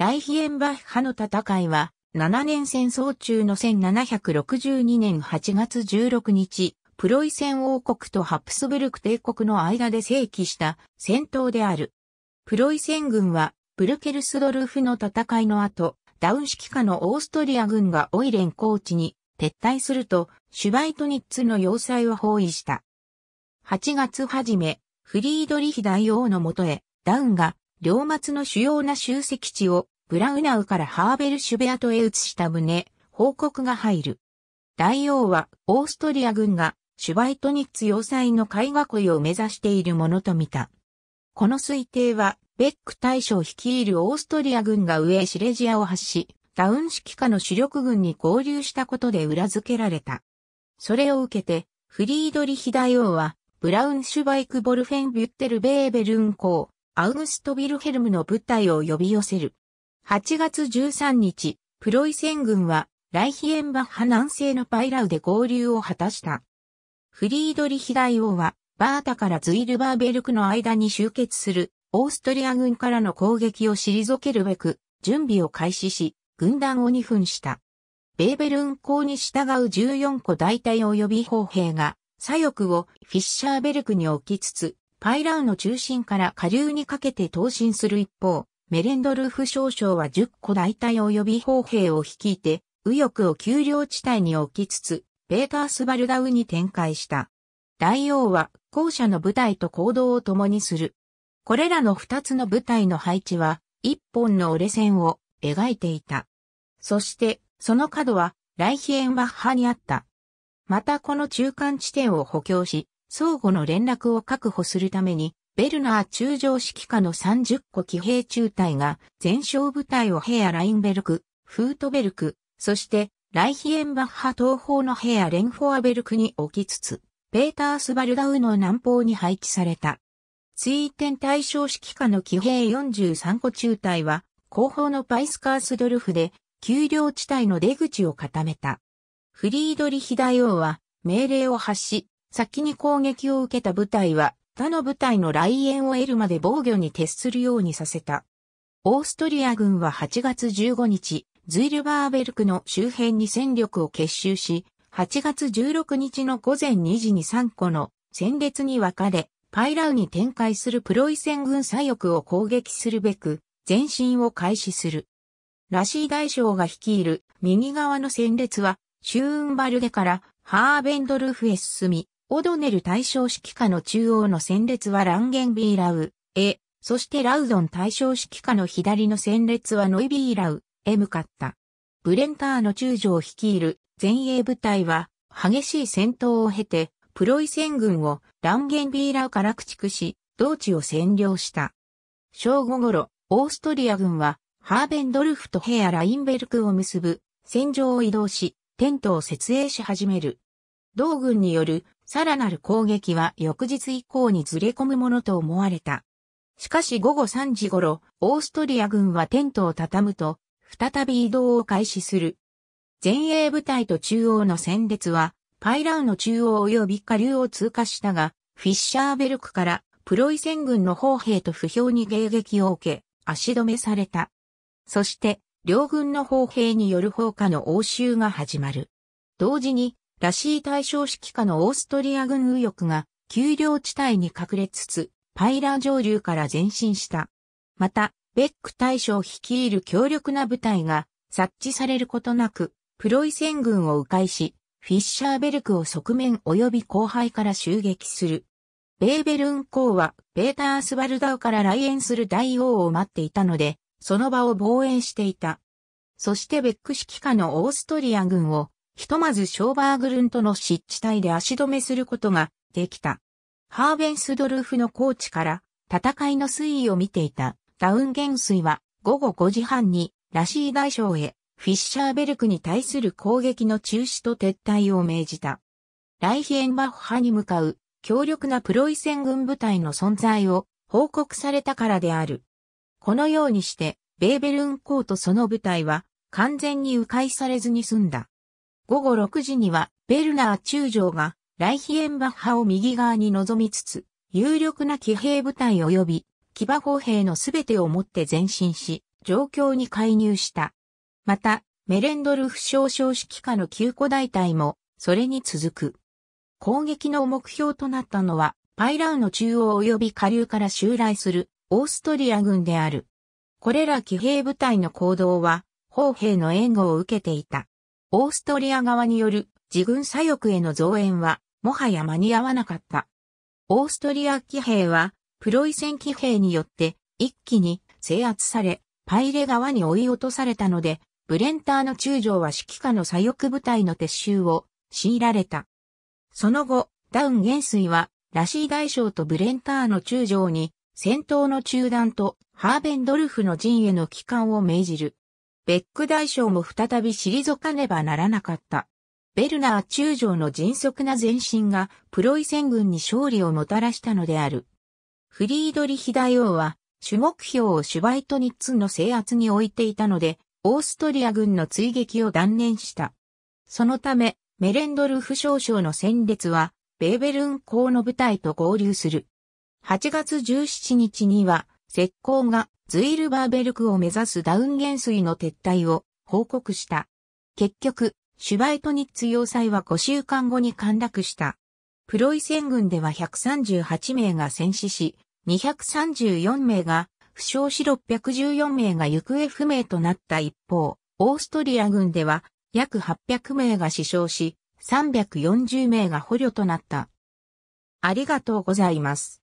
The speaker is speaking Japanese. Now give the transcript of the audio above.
ライヒエンバッハの戦いは、7年戦争中の1762年8月16日、プロイセン王国とハプスブルク帝国の間で正規した戦闘である。プロイセン軍は、ブルケルスドルフの戦いの後、ダウン式下のオーストリア軍がオイレン高地に撤退すると、シュバイトニッツの要塞を包囲した。8月初め、フリードリヒ大王のもとへ、ダウンが両末の主要な集積地をブラウナウからハーベルシュベアトへ移した旨、報告が入る。大王はオーストリア軍がシュバイトニッツ要塞の海囲いを目指しているものと見た。この推定は、ベック大将率いるオーストリア軍が上シレジアを発し、ダウン指揮下の主力軍に合流したことで裏付けられた。それを受けて、フリードリヒ大王は、ブラウンシュバイク・ボルフェン・ビュッテル・ベーベルン公、アウグスト・ヴィルヘルムの部隊を呼び寄せる。8月13日、プロイセン軍はライヒエンバッハ南西のパイラウで合流を果たした。フリードリヒ大王は、バータからズイルバーベルクの間に集結する、オーストリア軍からの攻撃を退けるべく、準備を開始し、軍団を2分した。ベーベルン公に従う14個大隊及び砲兵が、左翼をフィッシャーベルクに置きつつ、パイラウの中心から下流にかけて投進する一方、メレンドルフ少将は10個大隊及び砲兵を率いて、右翼を丘陵地帯に置きつつ、ベータースバルダウに展開した。大王は後者の部隊と行動を共にする。これらの二つの部隊の配置は、一本の折れ線を描いていた。そして、その角は、ライヒエンバッハにあった。またこの中間地点を補強し、相互の連絡を確保するために、ベルナー中将指揮下の30個騎兵中隊が前哨部隊をヘアラインベルク、フートベルク、そしてライヒエンバッハ東方のヘアレンフォアベルクに置きつつ、ペータースバルダウの南方に配置された。追転対象指揮下の騎兵43個中隊は、後方のパイスカースドルフで、丘陵地帯の出口を固めた。フリードリヒ大王は、命令を発し、先に攻撃を受けた部隊は他の部隊の来援を得るまで防御に徹するようにさせた。オーストリア軍は8月15日、ズイルバーベルクの周辺に戦力を結集し、8月16日の午前2時に3個の戦列に分かれ、パイラウに展開するプロイセン軍左翼を攻撃するべく、前進を開始する。ラシー大将が率いる右側の戦列は、シューンバルゲからハーベンドルフへ進み、オドネル大将指揮下の中央の戦列はランゲンビーラウ、へ、そしてラウドン大将指揮下の左の戦列はノイビーラウ、へ向かった。ブレンターの中将を率いる前衛部隊は激しい戦闘を経てプロイセン軍をランゲンビーラウから駆逐し、同地を占領した。正午頃、オーストリア軍はハーベンドルフとヘア・ラインベルクを結ぶ戦場を移動し、テントを設営し始める。同軍によるさらなる攻撃は翌日以降にずれ込むものと思われた。しかし午後3時頃、オーストリア軍はテントを畳むと、再び移動を開始する。前衛部隊と中央の戦列は、パイラウの中央及び下流を通過したが、フィッシャーベルクからプロイセン軍の砲兵と不評に迎撃を受け、足止めされた。そして、両軍の砲兵による砲火の応酬が始まる。同時に、らしい大象指揮下のオーストリア軍右翼が、丘陵地帯に隠れつつ、パイラー上流から前進した。また、ベック大将率いる強力な部隊が、察知されることなく、プロイセン軍を迂回し、フィッシャーベルクを側面及び後輩から襲撃する。ベーベルン公は、ベータースバルダウから来園する大王を待っていたので、その場を防衛していた。そしてベック指揮下のオーストリア軍をひとまずショーバーグルントの湿地帯で足止めすることができた。ハーベンスドルフのコーチから戦いの推移を見ていたダウン元帥は午後5時半にラシー大将へフィッシャーベルクに対する攻撃の中止と撤退を命じた。ライヒエンバッハに向かう強力なプロイセン軍部隊の存在を報告されたからである。このようにしてベーベルンコーとその部隊は完全に迂回されずに済んだ。午後6時には、ベルナー中将が、ライヒエンバッハを右側に臨みつつ、有力な騎兵部隊及び、騎馬砲兵のすべてをもって前進し、状況に介入した。また、メレンドルフ少将指揮下の旧古大隊も、それに続く。攻撃の目標となったのは、パイラウの中央及び下流から襲来する、オーストリア軍である。これら騎兵部隊の行動は、砲兵の援護を受けていた。オーストリア側による自軍左翼への増援は、もはや間に合わなかった。オーストリア騎兵は、プロイセン騎兵によって一気に制圧され、パイレ側に追い落とされたので、ブレンターの中将は指揮下の左翼部隊の撤収を強いられた。その後、ダウン元帥は、ラシー大将とブレンターの中将に、戦闘の中断とハーベンドルフの陣への帰還を命じる。ベック大将も再び退かねばならなかった。ベルナー中将の迅速な前進がプロイセン軍に勝利をもたらしたのである。フリードリヒ大王は主目標をシュバイトニッツンの制圧に置いていたので、オーストリア軍の追撃を断念した。そのため、メレンドルフ少将の戦列は、ベーベルン港の部隊と合流する。8月17日には、石膏がズイルバーベルクを目指すダウン元水の撤退を報告した。結局、シュバイトニッツ要塞は5週間後に陥落した。プロイセン軍では138名が戦死し、234名が負傷し614名が行方不明となった一方、オーストリア軍では約800名が死傷し、340名が捕虜となった。ありがとうございます。